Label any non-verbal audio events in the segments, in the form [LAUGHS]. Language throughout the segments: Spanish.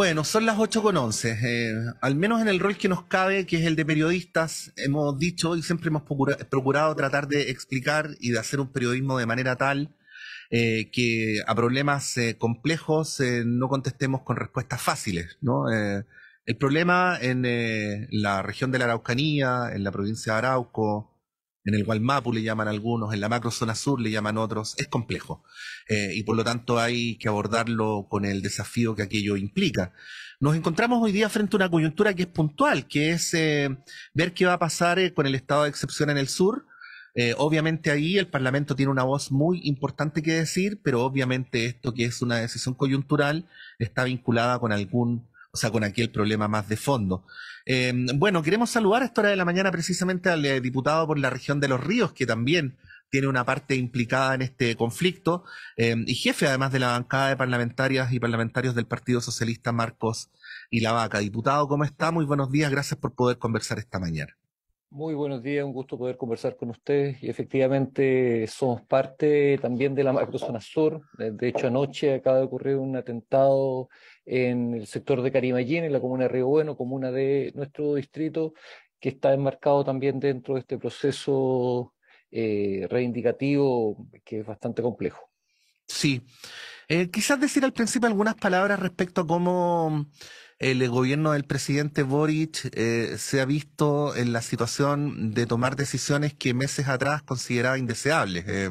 Bueno, son las 8 con 11. Eh, al menos en el rol que nos cabe, que es el de periodistas, hemos dicho y siempre hemos procurado, tratar de explicar y de hacer un periodismo de manera tal eh, que a problemas eh, complejos no contestemos con respuestas fáciles. el problema en la región de la Araucanía, en la provincia de Arauco, en el Gualmapu le llaman algunos, en la macro zona sur le llaman otros, es complejo. Eh, y por lo tanto hay que abordarlo con el desafío que aquello implica. Nos encontramos hoy día frente a una coyuntura que es puntual, que es eh, ver qué va a pasar eh, con el estado de excepción en el sur. obviamente ahí el Parlamento tiene una voz muy importante que decir, pero obviamente esto que es una decisión coyuntural está vinculada con algún sea, con el problema más de fondo. Eh, bueno, queremos saludar a esta hora de la mañana precisamente al eh, diputado por la región de Los Ríos, que también tiene una parte implicada en este conflicto, eh, y jefe además de la bancada de parlamentarias y parlamentarios del Partido Socialista, Marcos y la Vaca. Diputado, ¿cómo está? Muy buenos días, gracias por poder conversar esta mañana. Muy buenos días, un gusto poder conversar con ustedes. Y efectivamente somos parte también de la macrozona sur. De hecho, anoche acaba de ocurrir un atentado en el sector de Carimayín, en la comuna de Río Bueno, comuna de nuestro distrito, que está enmarcado también dentro de este proceso eh, reivindicativo que es bastante complejo. Sí. Eh, quizás decir al principio algunas palabras respecto a cómo el gobierno del presidente Boric eh, se ha visto en la situación de tomar decisiones que meses atrás consideraba indeseables. Eh,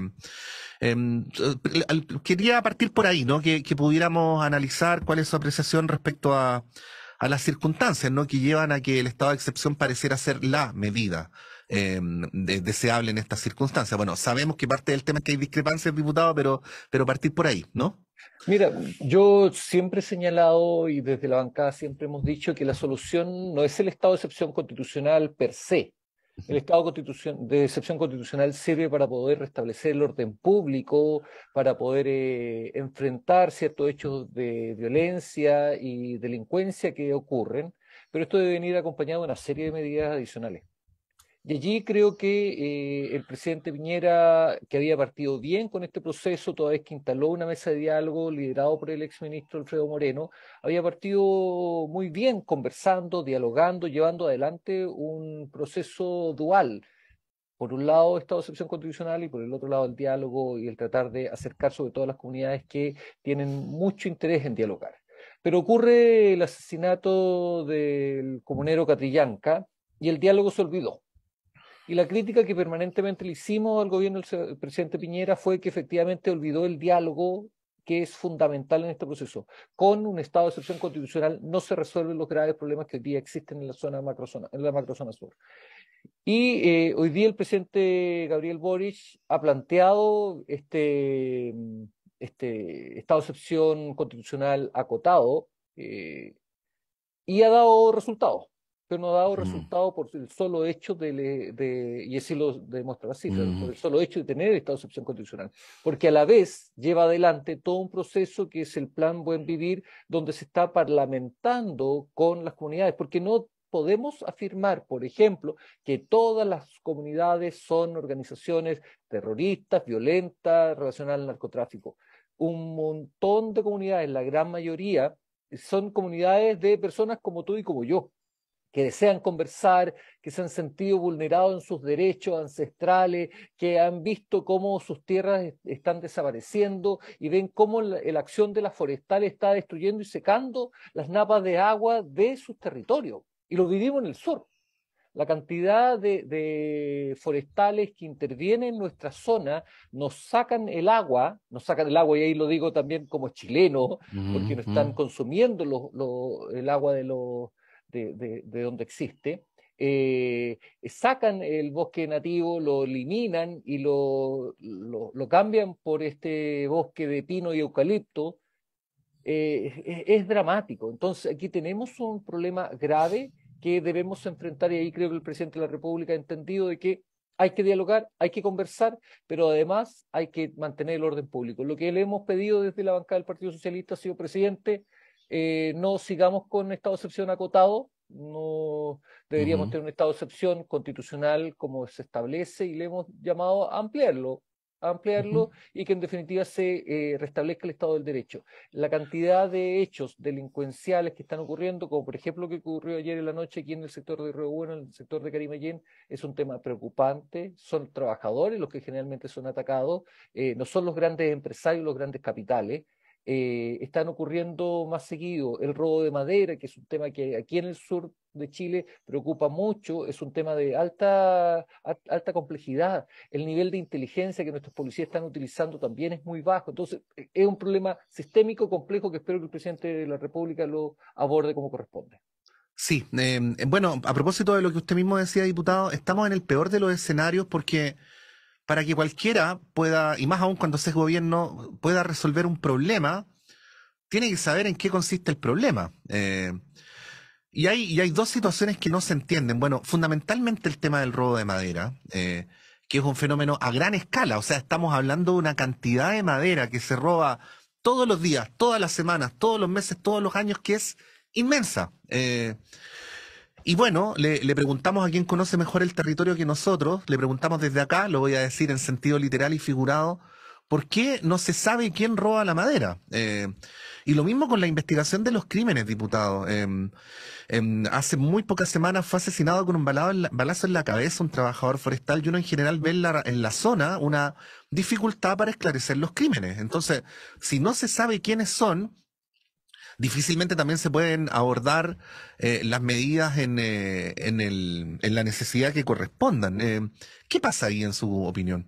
em, eh, quería partir por ahí, ¿no? Que, que, pudiéramos analizar cuál es su apreciación respecto a, a las circunstancias, ¿no? Que llevan a que el estado de excepción pareciera ser la medida eh, deseable en estas circunstancias. Bueno, sabemos que parte del tema es que hay discrepancias, diputado, pero, pero partir por ahí, ¿no? Mira, yo siempre he señalado y desde la bancada siempre hemos dicho que la solución no es el estado de excepción constitucional per se. El estado de excepción constitucional sirve para poder restablecer el orden público, para poder eh, enfrentar ciertos hechos de violencia y delincuencia que ocurren, pero esto debe venir acompañado de una serie de medidas adicionales. Y allí creo que eh, el presidente Piñera, que había partido bien con este proceso, toda vez que instaló una mesa de diálogo liderado por el exministro Alfredo Moreno, había partido muy bien conversando, dialogando, llevando adelante un proceso dual. Por un lado, estado de excepción constitucional y por el otro lado, el diálogo y el tratar de acercar sobre todo a las comunidades que tienen mucho interés en dialogar. Pero ocurre el asesinato del comunero Catrillanca y el diálogo se olvidó y la crítica que permanentemente le hicimos al gobierno del presidente Piñera fue que efectivamente olvidó el diálogo que es fundamental en este proceso. Con un estado de excepción constitucional no se resuelven los graves problemas que hoy día existen en la zona macrozona, en la macrozona sur. Y eh, hoy día el presidente Gabriel Boric ha planteado este, este estado de excepción constitucional acotado eh, y ha dado resultados pero no ha dado resultado por el solo hecho de, y así lo demuestra la por el solo hecho de tener esta de excepción constitucional, porque a la vez lleva adelante todo un proceso que es el plan Buen Vivir, donde se está parlamentando con las comunidades, porque no podemos afirmar, por ejemplo, que todas las comunidades son organizaciones terroristas, violentas, relacionadas al narcotráfico. Un montón de comunidades, la gran mayoría, son comunidades de personas como tú y como yo, que desean conversar, que se han sentido vulnerados en sus derechos ancestrales, que han visto cómo sus tierras están desapareciendo y ven cómo la, acción de las forestales está destruyendo y secando las napas de agua de sus territorios. Y lo vivimos en el sur. La cantidad de, forestales que intervienen en nuestra zona nos sacan el agua, nos sacan el agua, y ahí lo digo también como chileno, porque nos están consumiendo el agua de los de, donde existe, eh, sacan el bosque nativo, lo eliminan y lo, lo, cambian por este bosque de pino y eucalipto, eh, es, dramático. Entonces, aquí tenemos un problema grave que debemos enfrentar y ahí creo que el presidente de la República ha entendido de que hay que dialogar, hay que conversar, pero además hay que mantener el orden público. Lo que le hemos pedido desde la bancada del Partido Socialista ha sido, presidente, eh, no sigamos con estado de excepción acotado, no deberíamos tener un estado de excepción constitucional como se establece y le hemos llamado a ampliarlo, ampliarlo y que en definitiva se eh, restablezca el Estado del Derecho. La cantidad de hechos delincuenciales que están ocurriendo, como por ejemplo lo que ocurrió ayer en la noche aquí en el sector de Río Bueno, en el sector de Carimayén, es un tema preocupante. Son trabajadores los que generalmente son atacados, eh, no son los grandes empresarios, los grandes capitales, eh, están ocurriendo más seguido. El robo de madera, que es un tema que aquí en el sur de Chile preocupa mucho, es un tema de alta, alta complejidad. El nivel de inteligencia que nuestros policías están utilizando también es muy bajo. Entonces, eh, es un problema sistémico, complejo, que espero que el presidente de la República lo aborde como corresponde. Sí, em, bueno, a propósito de lo que usted mismo decía, diputado, estamos en el peor de los escenarios porque para que cualquiera pueda, y más aún cuando se es gobierno, pueda resolver un problema, tiene que saber en qué consiste el problema. Eh, y, hay, dos situaciones que no se entienden. Bueno, fundamentalmente el tema del robo de madera, eh, que es un fenómeno a gran escala. O sea, estamos hablando de una cantidad de madera que se roba todos los días, todas las semanas, todos los meses, todos los años, que es inmensa. Eh, y bueno, le, preguntamos a quien conoce mejor el territorio que nosotros, le preguntamos desde acá, lo voy a decir en sentido literal y figurado, ¿por qué no se sabe quién roba la madera? Eh, y lo mismo con la investigación de los crímenes, diputado. Em, em, hace muy pocas semanas fue asesinado con un balazo en la cabeza un trabajador forestal y uno en general ve la, en la zona una dificultad para esclarecer los crímenes. Entonces, si no se sabe quiénes son, difícilmente también se pueden abordar eh, las medidas eh, en, la necesidad que correspondan. Eh, ¿Qué pasa ahí en su opinión?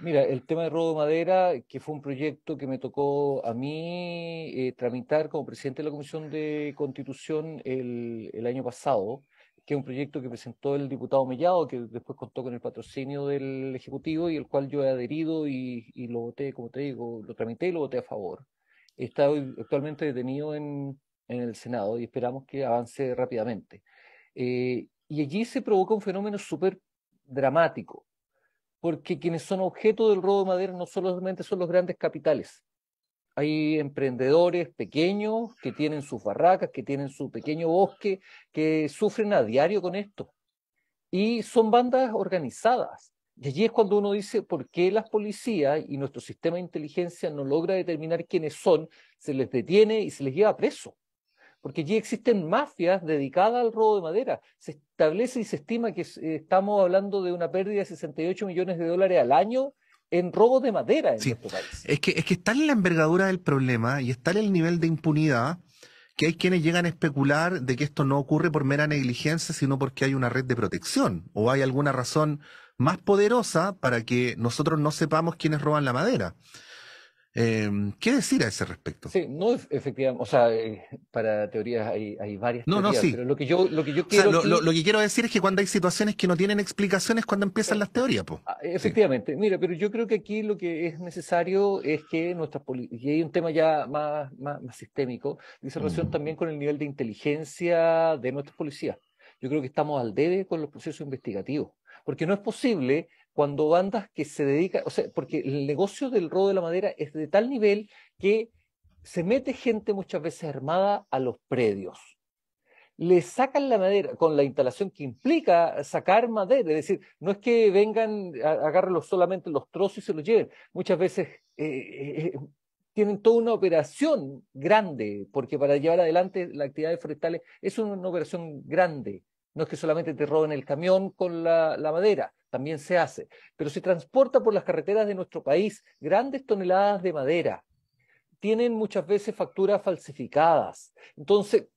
Mira, el tema de Rodo madera, que fue un proyecto que me tocó a mí tramitar como presidente de la Comisión de Constitución el, año pasado, que es un proyecto que presentó el diputado Mellado, que después contó con el patrocinio del Ejecutivo y el cual yo he adherido y, y lo voté, como te digo, lo tramité y lo voté a favor está actualmente detenido en, el Senado y esperamos que avance rápidamente. Eh, y allí se provoca un fenómeno súper dramático, porque quienes son objeto del robo de madera no solamente son los grandes capitales. Hay emprendedores pequeños que tienen sus barracas, que tienen su pequeño bosque, que sufren a diario con esto. Y son bandas organizadas y allí es cuando uno dice por qué las policías y nuestro sistema de inteligencia no logra determinar quiénes son, se les detiene y se les lleva preso. Porque allí existen mafias dedicadas al robo de madera. Se establece y se estima que eh, estamos hablando de una pérdida de 68 millones de dólares al año en robo de madera en país. Es que, es que está en la envergadura del problema y está en el nivel de impunidad que hay quienes llegan a especular de que esto no ocurre por mera negligencia, sino porque hay una red de protección o hay alguna razón más poderosa para que nosotros no sepamos quiénes roban la madera. Eh, ¿Qué decir a ese respecto? Sí, no, efectivamente, o sea, eh, para teorías hay, varias. No, teorías, no, sí. lo que yo, lo que quiero. decir es que cuando hay situaciones que no tienen explicaciones, cuando empiezan las teorías, pues Efectivamente, mira, pero yo creo que aquí lo que es necesario es que nuestras Y hay un tema ya más, más, sistémico, dice mm. relación también con el nivel de inteligencia de nuestros policías. Yo creo que estamos al debe con los procesos investigativos, porque no es posible cuando bandas que se dedican, o sea, porque el negocio del robo de la madera es de tal nivel que se mete gente muchas veces armada a los predios. Le sacan la madera con la instalación que implica sacar madera, es decir, no es que vengan, agarren solamente los trozos y se los lleven. Muchas veces eh, eh, eh, tienen toda una operación grande, porque para llevar adelante las actividades forestales es una operación grande. No es que solamente te roben el camión con la, la madera, también se hace, pero se transporta por las carreteras de nuestro país grandes toneladas de madera. Tienen muchas veces facturas falsificadas. Entonces,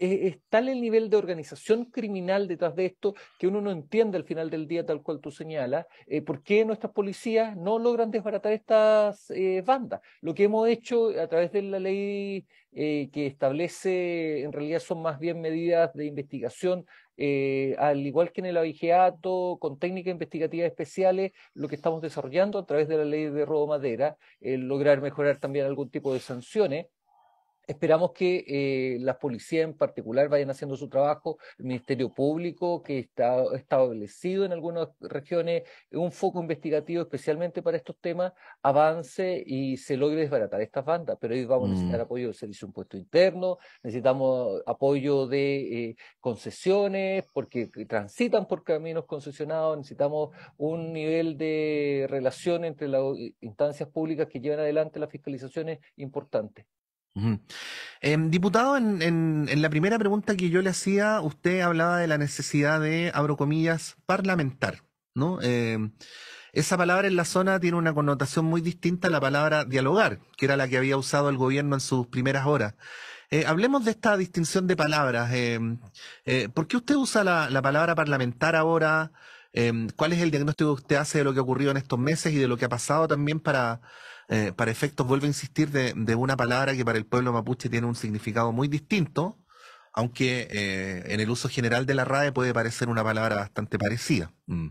es, tal el nivel de organización criminal detrás de esto que uno no entiende al final del día, tal cual tú señalas, eh, por qué nuestras policías no logran desbaratar estas eh, bandas. Lo que hemos hecho a través de la ley eh, que establece, en realidad son más bien medidas de investigación, al igual que en el abigeato, con técnicas investigativas especiales, lo que estamos desarrollando a través de la ley de robo madera, lograr mejorar también algún tipo de sanciones Esperamos que eh, las policías en particular vayan haciendo su trabajo, el Ministerio Público, que está establecido en algunas regiones un foco investigativo especialmente para estos temas, avance y se logre desbaratar estas bandas. Pero hoy vamos a necesitar mm. apoyo del Servicio Impuesto Interno, necesitamos apoyo de eh, concesiones, porque transitan por caminos concesionados, necesitamos un nivel de relación entre las instancias públicas que llevan adelante las fiscalizaciones importantes. Em, diputado, en, la primera pregunta que yo le hacía, usted hablaba de la necesidad de, abro comillas, parlamentar, ¿no? Em, esa palabra en la zona tiene una connotación muy distinta a la palabra dialogar, que era la que había usado el gobierno en sus primeras horas. Eh, hablemos de esta distinción de palabras. Em, eh, ¿Por qué usted usa la, la palabra parlamentar ahora? ¿Cuál es el diagnóstico que usted hace de lo que ha ocurrido en estos meses y de lo que ha pasado también para, eh, para efectos, vuelvo a insistir, de, una palabra que para el pueblo mapuche tiene un significado muy distinto, aunque eh, en el uso general de la RAE puede parecer una palabra bastante parecida. Mm.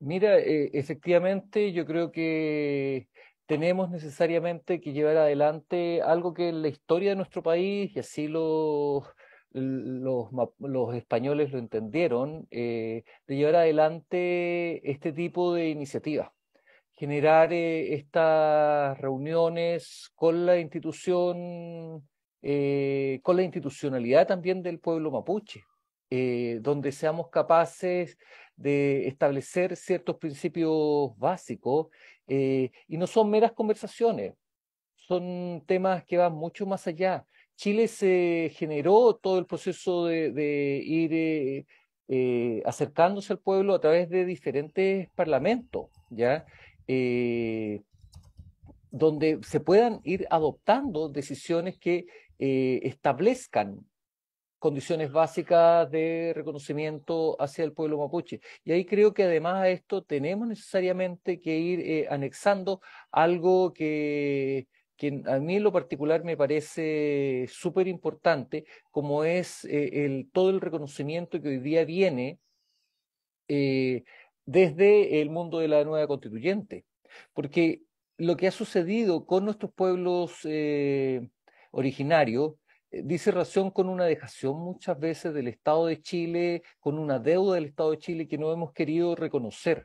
Mira, eh, efectivamente yo creo que tenemos necesariamente que llevar adelante algo que en la historia de nuestro país, y así los, los, españoles lo entendieron, de llevar adelante este tipo de iniciativas generar eh, estas reuniones con la institución, eh, con la institucionalidad también del pueblo mapuche, eh, donde seamos capaces de establecer ciertos principios básicos eh, y no son meras conversaciones, son temas que van mucho más allá. Chile se generó todo el proceso de, de ir acercándose al pueblo a través de diferentes parlamentos, ¿ya? eh, donde se puedan ir adoptando decisiones que eh, establezcan condiciones básicas de reconocimiento hacia el pueblo mapuche. Y ahí creo que además a esto tenemos necesariamente que ir eh, anexando algo que, que, a mí en lo particular me parece súper importante, como es eh, el, todo el reconocimiento que hoy día viene eh, desde el mundo de la nueva constituyente, porque lo que ha sucedido con nuestros pueblos eh, originarios eh, dice razón con una dejación muchas veces del Estado de Chile, con una deuda del Estado de Chile que no hemos querido reconocer.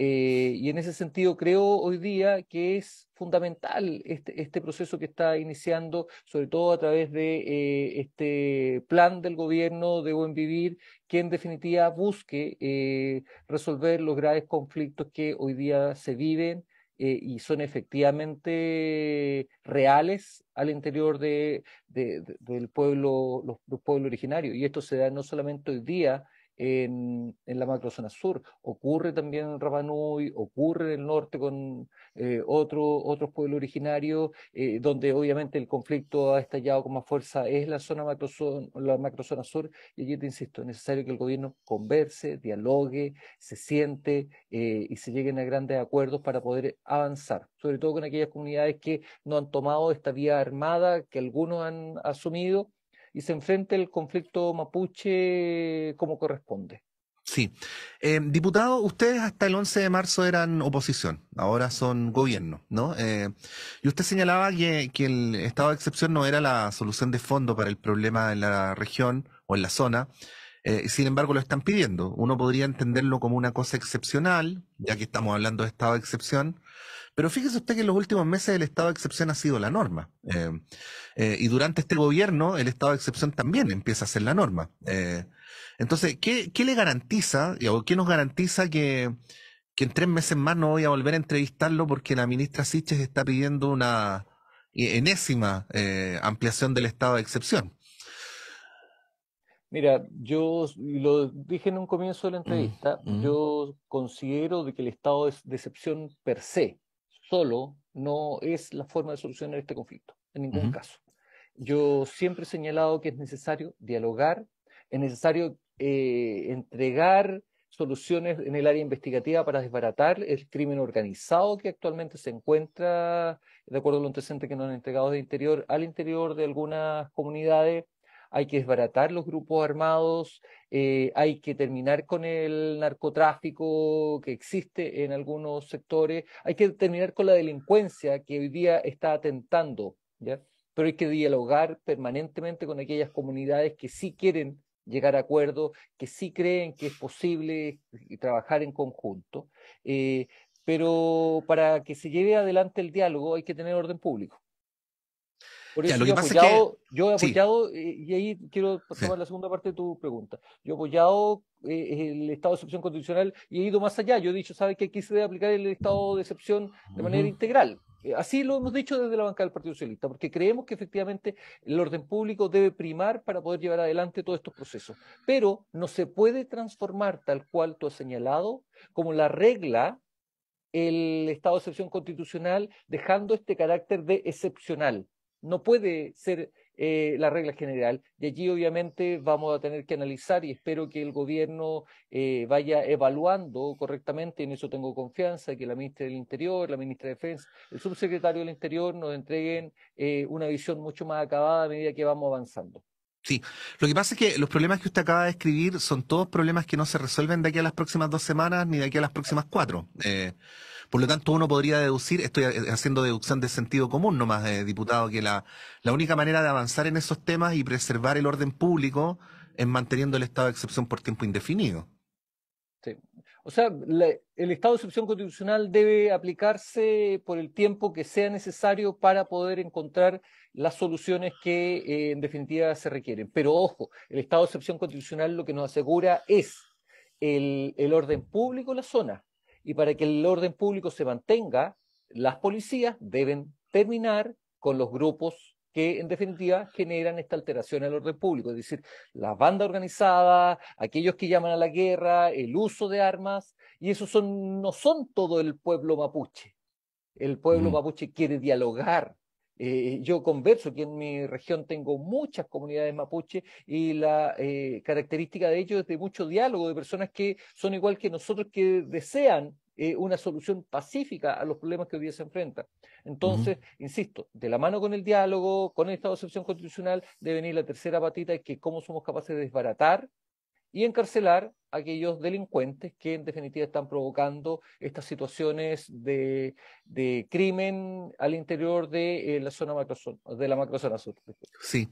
Eh, y en ese sentido creo hoy día que es fundamental este, este proceso que está iniciando, sobre todo a través de eh, este plan del gobierno de Buen Vivir, que en definitiva busque eh, resolver los graves conflictos que hoy día se viven y son efectivamente reales al interior de, del pueblo, los pueblos originarios. Y esto se da no solamente hoy día, en, la macrozona sur, ocurre también en Rapanui, ocurre en el norte con eh, otros pueblos originarios, eh, donde obviamente el conflicto ha estallado con más fuerza, es la zona macrozona, la macrozona sur, y allí te insisto, es necesario que el gobierno converse, dialogue, se siente eh, y se lleguen a grandes acuerdos para poder avanzar, sobre todo con aquellas comunidades que no han tomado esta vía armada que algunos han asumido, y se enfrente el conflicto mapuche como corresponde. Sí. Eh, diputado, ustedes hasta el 11 de marzo eran oposición, ahora son gobierno, ¿no? Eh, y usted señalaba que, que, el estado de excepción no era la solución de fondo para el problema en la región o en la zona, eh, sin embargo lo están pidiendo. Uno podría entenderlo como una cosa excepcional, ya que estamos hablando de estado de excepción, pero fíjese usted que en los últimos meses el estado de excepción ha sido la norma. Eh, eh, y durante este gobierno el estado de excepción también empieza a ser la norma. Eh. entonces, ¿qué, le garantiza o qué nos garantiza que, en tres meses más no voy a volver a entrevistarlo porque la ministra Siches está pidiendo una e, enésima ampliación del estado de excepción? Mira, yo lo dije en un comienzo de la mm, entrevista, mm. yo considero de que el estado de excepción per se solo no es la forma de solucionar este conflicto, en ningún caso. Yo siempre he señalado que es necesario dialogar, es necesario eh, entregar soluciones en el área investigativa para desbaratar el crimen organizado que actualmente se encuentra, de acuerdo a lo antecedente que nos han entregado de interior, al interior de algunas comunidades hay que desbaratar los grupos armados, eh, hay que terminar con el narcotráfico que existe en algunos sectores, hay que terminar con la delincuencia que hoy día está atentando, ¿ya? pero hay que dialogar permanentemente con aquellas comunidades que sí quieren llegar a acuerdos, que sí creen que es posible trabajar en conjunto. Eh, pero para que se lleve adelante el diálogo hay que tener orden público. Por eso yo, apoyado, yo he apoyado, eh, y ahí quiero pasar a la segunda parte de tu pregunta. Yo he apoyado eh, el estado de excepción constitucional y he ido más allá. Yo he dicho, ¿sabes que aquí se debe aplicar el estado de excepción de manera integral? Eh, así lo hemos dicho desde la banca del Partido Socialista, porque creemos que efectivamente el orden público debe primar para poder llevar adelante todos estos procesos. Pero no se puede transformar, tal cual tú has señalado, como la regla el estado de excepción constitucional, dejando este carácter de excepcional. No puede ser eh, la regla general. Y allí obviamente vamos a tener que analizar y espero que el gobierno eh, vaya evaluando correctamente, en eso tengo confianza, que la ministra del Interior, la ministra de Defensa, el subsecretario del Interior nos entreguen eh, una visión mucho más acabada a medida que vamos avanzando. Sí, lo que pasa es que los problemas que usted acaba de escribir son todos problemas que no se resuelven de aquí a las próximas dos semanas ni de aquí a las próximas cuatro. Eh, por lo tanto, uno podría deducir, estoy eh, haciendo deducción de sentido común nomás, eh, diputado, que la, la única manera de avanzar en esos temas y preservar el orden público es manteniendo el estado de excepción por tiempo indefinido. Sí. O sea, el estado de excepción constitucional debe aplicarse por el tiempo que sea necesario para poder encontrar las soluciones que eh, en definitiva se requieren. Pero ojo, el estado de excepción constitucional lo que nos asegura es el, el orden público en la zona. Y para que el orden público se mantenga, las policías deben terminar con los grupos que en definitiva generan esta alteración al orden público, es decir, las bandas organizadas, aquellos que llaman a la guerra, el uso de armas, y eso son, no son todo el pueblo mapuche. El pueblo mm. mapuche quiere dialogar. Eh, yo converso, que en mi región tengo muchas comunidades mapuche y la eh, característica de ellos es de mucho diálogo, de personas que son igual que nosotros, que desean eh, una solución pacífica a los problemas que hoy día se enfrenta. Entonces, insisto, de la mano con el diálogo, con esta estado constitucional, debe venir la tercera patita, que cómo somos capaces de desbaratar y encarcelar a aquellos delincuentes que en definitiva están provocando estas situaciones de, de crimen al interior de eh, la zona macrozona, de la macrozona sur. Sí.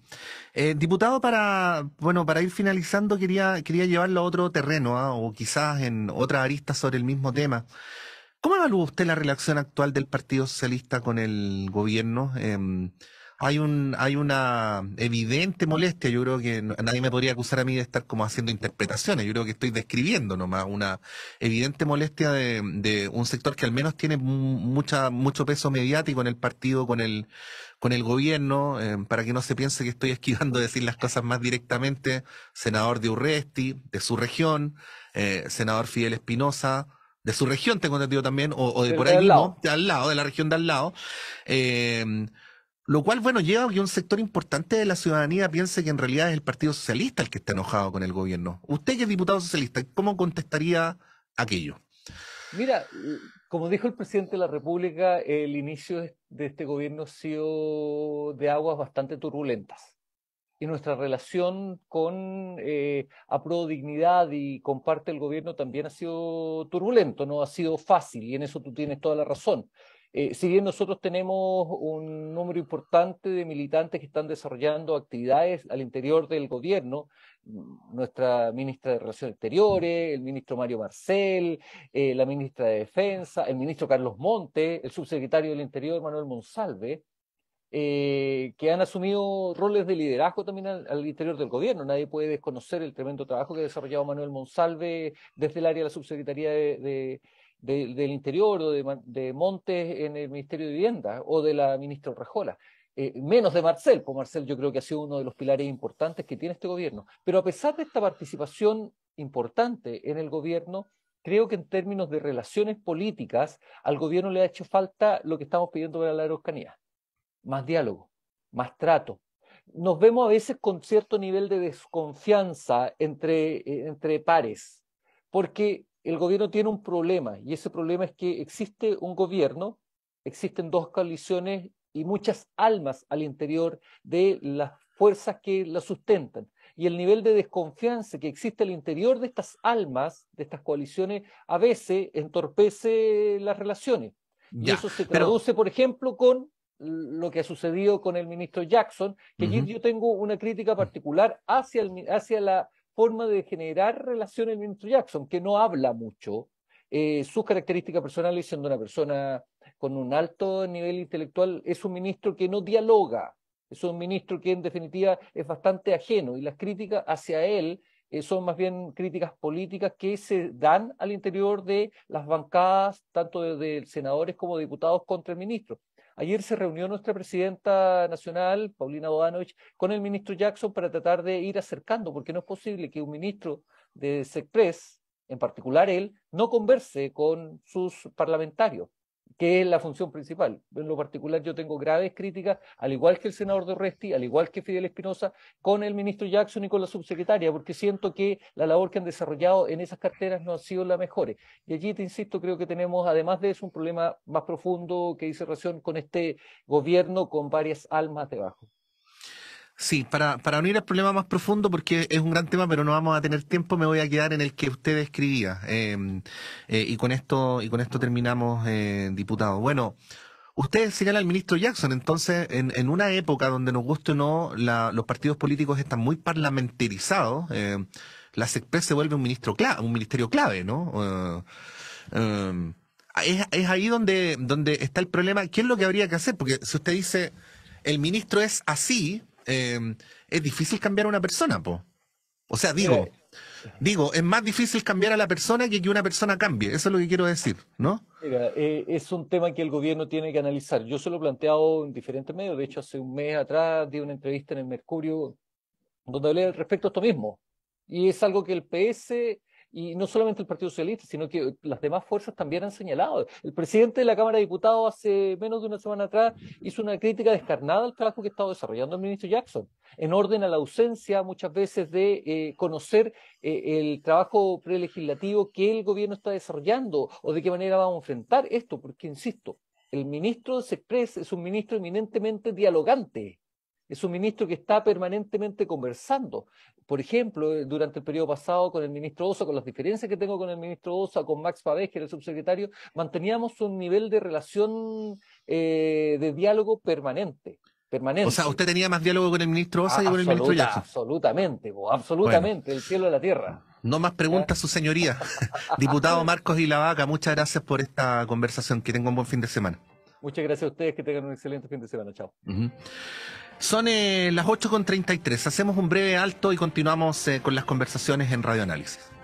Eh, diputado, para bueno, para ir finalizando, quería, quería llevarlo a otro terreno, ¿ah? o quizás en otra arista sobre el mismo tema. ¿Cómo evalúa usted la relación actual del Partido Socialista con el gobierno? Em, hay, un, hay una evidente molestia. Yo creo que nadie me podría acusar a mí de estar como haciendo interpretaciones. Yo creo que estoy describiendo nomás una evidente molestia de, un sector que al menos tiene mucha, mucho peso mediático en el partido, con el, con el gobierno, eh, para que no se piense que estoy esquivando [LAUGHS] decir las cosas más directamente. Senador de Urresti, de su región, eh, senador Fidel Espinosa, de su región, tengo entendido también, o, de por ahí, de al, lado. de al lado, de la región de al lado. Eh, lo cual, bueno, lleva a que un sector importante de la ciudadanía piense que en realidad es el Partido Socialista el que está enojado con el gobierno. Usted que es diputado socialista, ¿cómo contestaría aquello? Mira, como dijo el presidente de la República, el inicio de este gobierno ha sido de aguas bastante turbulentas. Y nuestra relación con eh, Dignidad y con parte del gobierno también ha sido turbulento, no ha sido fácil, y en eso tú tienes toda la razón. Eh, si bien nosotros tenemos un número importante de militantes que están desarrollando actividades al interior del gobierno, mm, nuestra ministra de Relaciones Exteriores, el ministro Mario Marcel, eh, la ministra de Defensa, el ministro Carlos Monte, el subsecretario del Interior Manuel Monsalve, eh, que han asumido roles de liderazgo también al, interior del gobierno. Nadie puede desconocer el tremendo trabajo que ha desarrollado Manuel Monsalve desde el área de la subsecretaría de del interior o de, Montes en el Ministerio de Vivienda o de la ministra Rejola. Eh, menos de Marcel, porque Marcel yo creo que ha sido uno de los pilares importantes que tiene este gobierno. Pero a pesar de esta participación importante en el gobierno, creo que en términos de relaciones políticas al gobierno le ha hecho falta lo que estamos pidiendo para la Araucanía. Más diálogo, más trato, nos vemos a veces con cierto nivel de desconfianza entre, eh, entre pares, porque el gobierno tiene un problema y ese problema es que existe un gobierno, existen dos coaliciones y muchas almas al interior de las fuerzas que la sustentan. Y el nivel de desconfianza que existe al interior de estas almas, de estas coaliciones, a veces entorpece las relaciones. y eso se traduce, por ejemplo, con lo que ha sucedido con el ministro Jackson, que yo tengo una crítica particular hacia, el, hacia la forma de generar relaciones el ministro Jackson, que no habla mucho. Eh, sus características personales, siendo una persona con un alto nivel intelectual, es un ministro que no dialoga, es un ministro que en definitiva es bastante ajeno y las críticas hacia él eh, son más bien críticas políticas que se dan al interior de las bancadas, tanto de, senadores como diputados contra el ministro. Ayer se reunió nuestra presidenta nacional, Paulina Bodanovich, con el ministro Jackson para tratar de ir acercando, porque no es posible que un ministro de SECPRES, en particular él, no converse con sus parlamentarios que es la función principal. En lo particular, yo tengo graves críticas, al igual que el senador Dorresti, al igual que Fidel Espinosa, con el ministro Jackson y con la subsecretaria, porque siento que la labor que han desarrollado en esas carteras no ha sido la mejor. Y allí, te insisto, creo que tenemos, además de eso, un problema más profundo que dice relación con este gobierno con varias almas debajo. Sí, para, para unir al problema más profundo, porque es un gran tema, pero no vamos a tener tiempo, me voy a quedar en el que usted escribía. Em, eh, y con esto, y con esto terminamos, eh, diputado. Bueno, usted señala al ministro Jackson, entonces, en, una época donde nos guste o no, los partidos políticos están muy parlamentarizados, em, la cp se vuelve un ministro clave, un ministerio clave, ¿no? Eh, em, es, es, ahí donde, donde está el problema. ¿Qué es lo que habría que hacer? Porque si usted dice el ministro es así, eh, es difícil cambiar a una persona, po. O sea, digo, eh, digo, es más difícil cambiar a la persona que que una persona cambie. Eso es lo que quiero decir, ¿no? Eh, es un tema que el gobierno tiene que analizar. Yo se lo he planteado en diferentes medios. De hecho, hace un mes atrás di una entrevista en el Mercurio donde hablé al respecto a esto mismo. Y es algo que el PS y no solamente el Partido Socialista, sino que las demás fuerzas también han señalado. El presidente de la Cámara de Diputados hace menos de una semana atrás hizo una crítica descarnada al trabajo que estaba desarrollando el ministro Jackson, en orden a la ausencia muchas veces de eh, conocer eh, el trabajo prelegislativo que el gobierno está desarrollando o de qué manera vamos a enfrentar esto, porque insisto, el ministro de expresa, es un ministro eminentemente dialogante es un ministro que está permanentemente conversando. Por ejemplo, eh, durante el periodo pasado con el ministro Osa, con las diferencias que tengo con el ministro Osa, con Max Pavés, que era el subsecretario, manteníamos un nivel de relación eh, de diálogo permanente. Permanente. O sea, usted tenía más diálogo con el ministro Osa y con el ministro Jackson. Absolutamente, absolutamente, el cielo y la tierra. No más preguntas, su señoría. [LAUGHS] Diputado Marcos y la Vaca, muchas gracias por esta conversación. Que tenga un buen fin de semana. Muchas gracias a ustedes, que tengan un excelente fin de semana. Chao. Son eh, las 8.33. Hacemos un breve alto y continuamos eh, con las conversaciones en Radio Análisis.